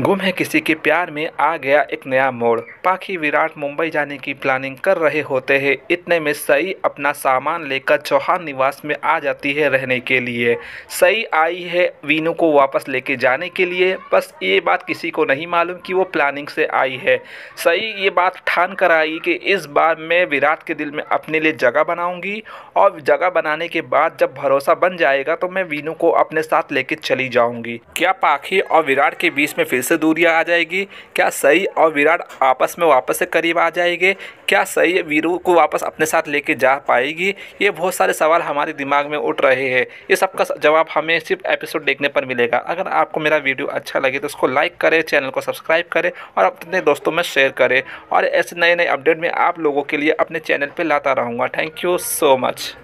गुम है किसी के प्यार में आ गया एक नया मोड़ पाखी विराट मुंबई जाने की प्लानिंग कर रहे होते हैं इतने में सई अपना सामान लेकर चौहान निवास में आ जाती है रहने के लिए सई आई है वीनू को वापस लेके जाने के लिए बस ये बात किसी को नहीं मालूम कि वो प्लानिंग से आई है सई ये बात ठान कर आई कि इस बार मैं विराट के दिल में अपने लिए जगह बनाऊँगी और जगह बनाने के बाद जब भरोसा बन जाएगा तो मैं वीनू को अपने साथ लेके चली जाऊँगी क्या पाखी और विराट के बीच में फिर से दूरियां आ जाएगी क्या सई और विराट आपस में वापस से करीब आ जाएंगे क्या सई वीरू को वापस अपने साथ लेके जा पाएगी ये बहुत सारे सवाल हमारे दिमाग में उठ रहे हैं ये सबका जवाब हमें सिर्फ एपिसोड देखने पर मिलेगा अगर आपको मेरा वीडियो अच्छा लगे तो उसको लाइक करें चैनल को सब्सक्राइब करें और अपने दोस्तों में शेयर करें और ऐसे नए नए अपडेट में आप लोगों के लिए अपने चैनल पर लाता रहूँगा थैंक यू सो मच